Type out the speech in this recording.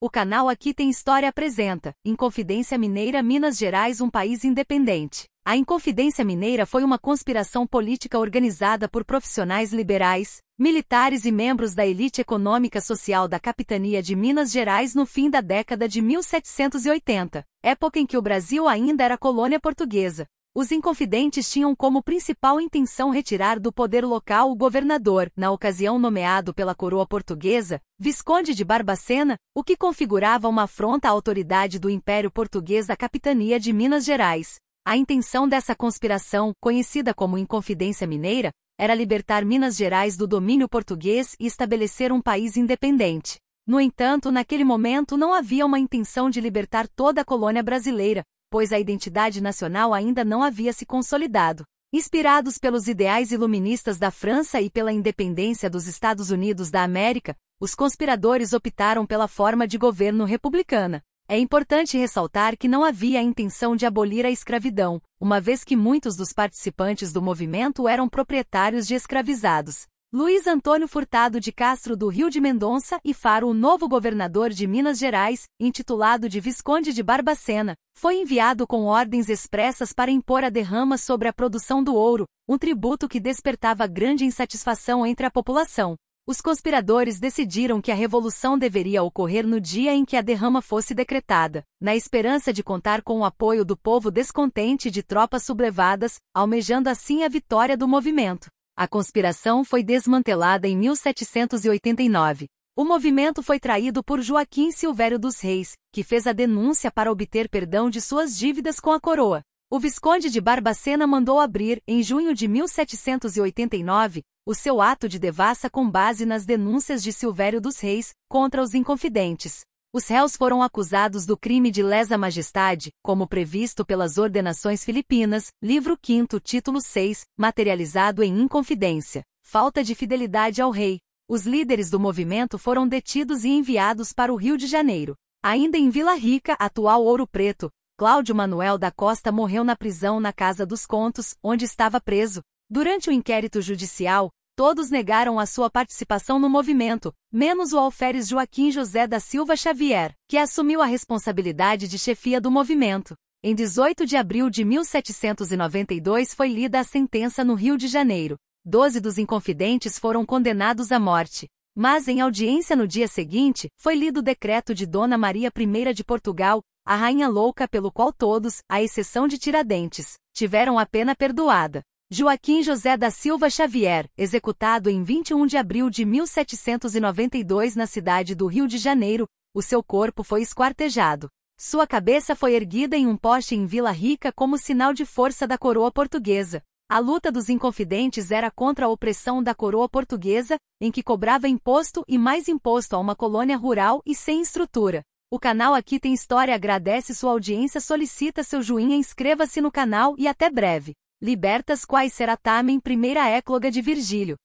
O canal Aqui Tem História apresenta Inconfidência Mineira Minas Gerais um país independente. A Inconfidência Mineira foi uma conspiração política organizada por profissionais liberais, militares e membros da elite econômica social da capitania de Minas Gerais no fim da década de 1780, época em que o Brasil ainda era colônia portuguesa. Os inconfidentes tinham como principal intenção retirar do poder local o governador, na ocasião nomeado pela coroa portuguesa, Visconde de Barbacena, o que configurava uma afronta à autoridade do Império Português da Capitania de Minas Gerais. A intenção dessa conspiração, conhecida como Inconfidência Mineira, era libertar Minas Gerais do domínio português e estabelecer um país independente. No entanto, naquele momento não havia uma intenção de libertar toda a colônia brasileira, pois a identidade nacional ainda não havia se consolidado. Inspirados pelos ideais iluministas da França e pela independência dos Estados Unidos da América, os conspiradores optaram pela forma de governo republicana. É importante ressaltar que não havia a intenção de abolir a escravidão, uma vez que muitos dos participantes do movimento eram proprietários de escravizados. Luiz Antônio Furtado de Castro do Rio de Mendonça e Faro, o novo governador de Minas Gerais, intitulado de Visconde de Barbacena, foi enviado com ordens expressas para impor a derrama sobre a produção do ouro, um tributo que despertava grande insatisfação entre a população. Os conspiradores decidiram que a revolução deveria ocorrer no dia em que a derrama fosse decretada, na esperança de contar com o apoio do povo descontente de tropas sublevadas, almejando assim a vitória do movimento. A conspiração foi desmantelada em 1789. O movimento foi traído por Joaquim Silvério dos Reis, que fez a denúncia para obter perdão de suas dívidas com a coroa. O Visconde de Barbacena mandou abrir, em junho de 1789, o seu ato de devassa com base nas denúncias de Silvério dos Reis contra os inconfidentes. Os réus foram acusados do crime de lesa majestade, como previsto pelas ordenações filipinas, livro 5, título 6, materializado em inconfidência, falta de fidelidade ao rei. Os líderes do movimento foram detidos e enviados para o Rio de Janeiro. Ainda em Vila Rica, atual Ouro Preto, Cláudio Manuel da Costa morreu na prisão na Casa dos Contos, onde estava preso. Durante o inquérito judicial, Todos negaram a sua participação no movimento, menos o alferes Joaquim José da Silva Xavier, que assumiu a responsabilidade de chefia do movimento. Em 18 de abril de 1792 foi lida a sentença no Rio de Janeiro. Doze dos inconfidentes foram condenados à morte. Mas em audiência no dia seguinte, foi lido o decreto de Dona Maria I de Portugal, a Rainha Louca, pelo qual todos, à exceção de Tiradentes, tiveram a pena perdoada. Joaquim José da Silva Xavier, executado em 21 de abril de 1792 na cidade do Rio de Janeiro, o seu corpo foi esquartejado. Sua cabeça foi erguida em um poste em Vila Rica como sinal de força da coroa portuguesa. A luta dos inconfidentes era contra a opressão da coroa portuguesa, em que cobrava imposto e mais imposto a uma colônia rural e sem estrutura. O canal Aqui Tem História agradece sua audiência, solicita seu joinha, inscreva-se no canal e até breve. Libertas quais será Tame primeira écloga de Virgílio.